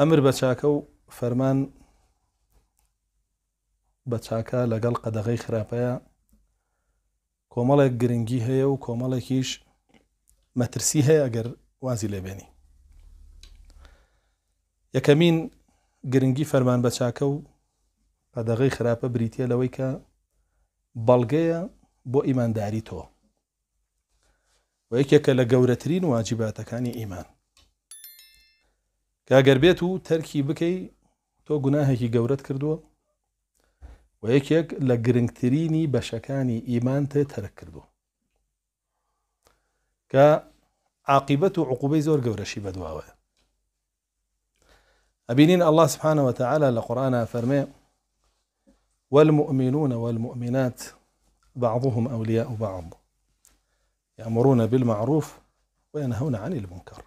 ئەمر بە چاکە و فەرمان بە چاکە لەگەڵ قەدەغی خراپەیە کۆمەڵێک گرنگی هەیە و کۆمەڵێکیش مەترسی هەیە ئەگەر وازی لێبێنی یەکەمین گرنگی فەرمان بە چاکە و ئەدەغی خراپە بریتە لەوەی کە بەڵگەیە بۆ ئیمانداری تۆ و یەکێکە لە گەورەترین واجیباتەکانی ئیمان کاگەر بێت تركي بكي تو تۆ گوناهێکی گەورەت کردووە و یەکێک لە گرنگترینی بەشەکانی ايمان ته ترك كردو كا عاقبت و زور زۆر گەورەشی بەدواوە ئەبینین الله سبحانه وتعالى لقرآن قورآە والمؤمنون والمؤمنات بعضهم أولياء بعض يأمرون بالمعروف وينهون عن المنكر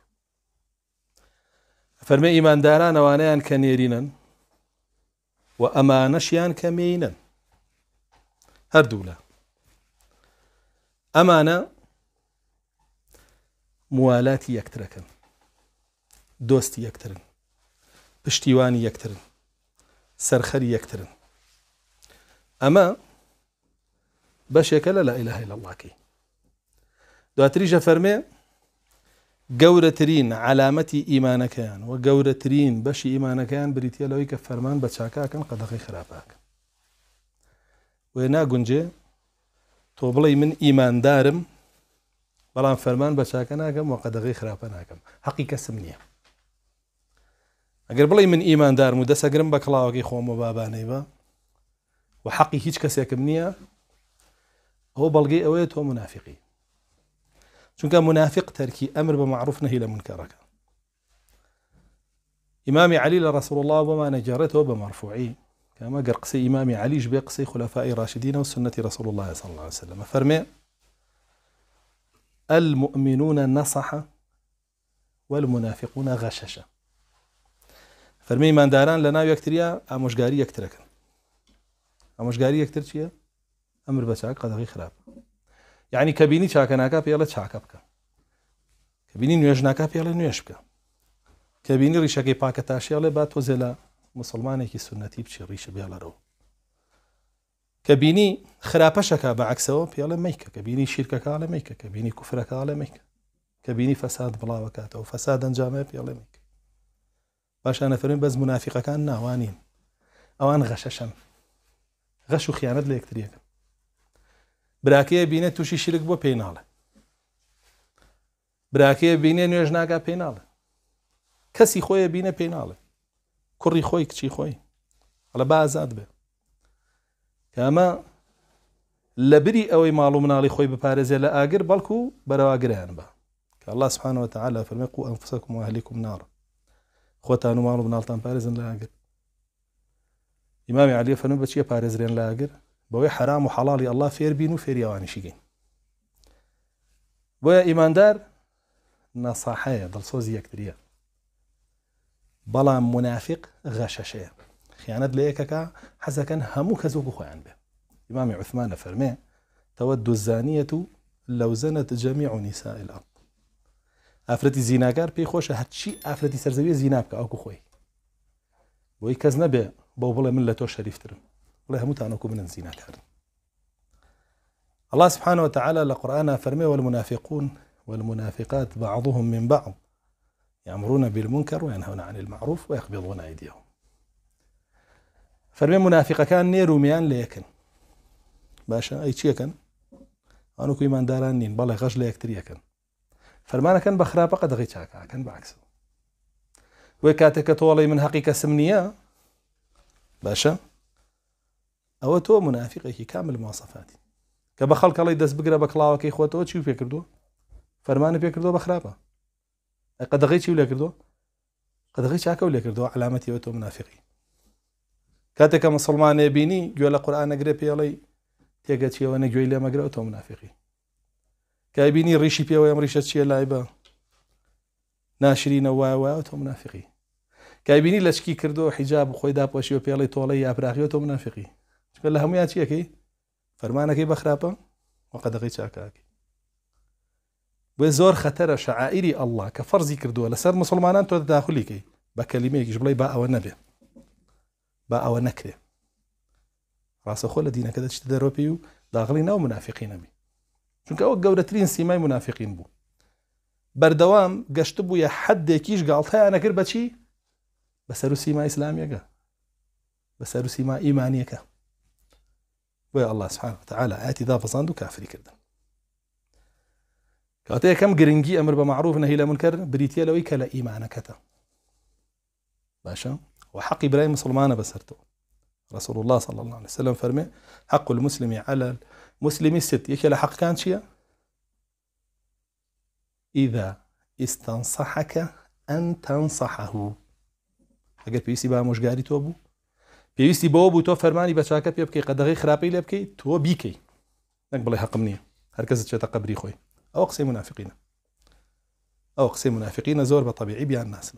فرمي إيمان داران وانيان كنيرين وأما نشيان كمينا هردولا أمانة موالاتي يكتركا دوستي يكتر بشتيواني يكتر سرخري يكتر أما بشكل لا إله إلا الله كي دواتريجا فرمي گەورەترین علامەتی ئیمانەکەیان و گەورەترین بەشی ئیمانەکەیان بریتە لەوەی کە فەرمان بە چاکاکەن قەدەقی خراپاکە وێ ناگونجێ تۆ بڵی من ئیماندارم بەڵام فەرمان بە چاکە ناکەم و قەدەقی خراپە ناکەم حەقی کەسم نییە ئەگەر بڵی من ئیماندارم و دەسەگرم بە کڵاوەکەی خۆم و بابانەی بە و حەقی هیچ کەسێکم نییە ئەو بەڵگەی ئەوەیە تۆ منافقی که منافق ترکی امر به معروف نەهی لە منکەڕەکە امام علی لە الله بۆمان نەجارێتەوە بە مرفوعی کەمە گەر قسەی ئیمامی علیش بێ قسەی خلەفای ڕاشدینە و سنەتی رسول الله صلى الله عليه وسلم فەرمێ المؤمنون نصح والمنافقون غشش من مانداران لنا ناو یەکتریا ئامۆژگاری یەکترەکەن ئامۆژگاری یەکتر أمر ئەمر بەچاک قەدەغی خراب یعنی کەبینی چاکەناکە پێڵە چاکە بکە کەبینی نوێژناکە پێڵە نوێش بکە کەبینی ریشەکەی پاکە تاشیڵێ با تۆ زێ لە مسلمانێکی سنەتی بچی ریشە بێڵەرەوە کە بینی خراپەشەکە بە عکسەوە پێڵە میکە کە بینی شیرکەکە لە میکە کە بینی کوفرەکە لە میکە کە بینی فەساد بڵاوکاتەوە فەساد ئەنجامە پێڵە میکە باشانەفرین بەس منافقەکان ناوانین ئەوان غەشەشەن غەش و خیانەت لە یەکتریەکە براکەیە بینێ تووشی شرک بۆ پێیناڵە براکەیە بینێ نوێژ ناگا پێناڵە کەسی خۆیە بینە پێناڵێ کوڕی خۆی کچی خۆی ئەلە بازاد بێ کامە لەبری ئەوەی ماڵ و مناڵی خۆی بپارێزێ لە ئاگر بەڵکو و بەرەواگریان بە کە الله سبحانەوە تعالا فەرمێ و ئەنفسەکم و هەلیکم ناڕ خۆتان و ماڵ و مناڵتان پارێزن لە ئاگر ئیمامی علی فەرمو بەچیە پارێزرێن لە ئاگر بوي حرام و فير بينو فير و شيكين بوي إيمان دار دڵسۆزی یەکتریە صوزي منافق بلا منافق لە یەکەکە حەزەکەن هەموو حزا كان خۆیان بێ ئیمامی عثمانە فەرمێ عثمان دوزانیەت و الزانيه لو زنت جميع نساء الارض زیناگار پێی خۆشە هەچی ئافرەتی سەرزەوی زینا بکە ئەوکو خۆی بۆی کەس نەبێ بەو بڵێ من لە تۆ شەریفترم الله يموت أنا و منن زییناکارن الله سبحانه وتعالى لقرآن فرمي والمنافقون والمنافقات بعضهم من بعض يأمرون بالمنكر وينهون عن المعروف ويقبضون أيديهم فەرمێ منافقەکان نێرومیان لە ليكن باشا ئەی چیەکەن ئەوکو ئیمانداران نین دارانين بالله لە ليكتر يكن فرمانا كان بخرابة قد باکس كان بعكسه ويكاتك طولي من حقيقة سمنية باشا ئەوە تۆ منافقێکی کامل ماسەفاتی کە بە خەڵکەڵی دەست بگرە بە کلااوەکەی خۆتەوە چی پێ کردو فەرمانە پێ کردو بە خراپە قەدەغی چی لێ کردو قەدەغی چاکە و لێ کردو علامەتیەوە تۆ منافقی کاتێکە مسلمانێ بینی گوێ لە قورآانە گرێ پێڵی تێگە چیەوە نەگوێی لێ مەگرەوە تۆ منافقی کای بینی ڕیشی پێوە ئەم ڕیشە چیە لای بە ناشرینە وایە وایە تۆ منافقی کایبینی لەشکی کردو حیجاب خۆی داپۆشی و پێڵی تۆڵی یاپراخیەوە تۆ منافقی چکە لە هەمویان چیەکەی فەرمانەکەی بەخراپە وەقەدەقی چاکاکی بێ زۆر خەتەرە شعائری ئەله کە فەرزی کردووە لەسەر مسلمانان تۆ داخلیکەی بە کەلیمەیەکیش بڵێ با ئەوە نەبێ با ئەوە نەکرێ ڕاستەخۆ لە دینەکە دەچ دەرۆپی و داغڵی ناو منافقی سيماي منافقين بو بردوام سیمای منافقین بوو بەردەوام گەشت بووە انا كربتشي بس بەچی بەسەر اسلام سیما بس بەسەر و سیما ئیمانیەکە ويا الله سبحانه وتعالى آتي ذا فصاندو كافر كردن كاتيا كم گرنگی أمر بمعروف نهي لا منكر بريتيا لو يكلا إيمانا كتا باشا وحق إبراهيم حەقی بسرته رسول الله صلى الله عليه وسلم فرمي حق المسلم على المسلم ست يكلا حق كان شيا إذا استنصحك أن تنصحه أقل بيسي بقى مش قاري توبو پێویستی بەوە بوو تۆ فەرمانی بەچکە پێ بکەی قەدەغی خراپی لێ بکەیت تۆ بیکەی نەک بڵێ حقم نییە هەرکەس چێتە قبری خۆی ئەو قسەی منافقینە ئەو قسەی منافقینە زۆر بە طبیعی بیان ناسن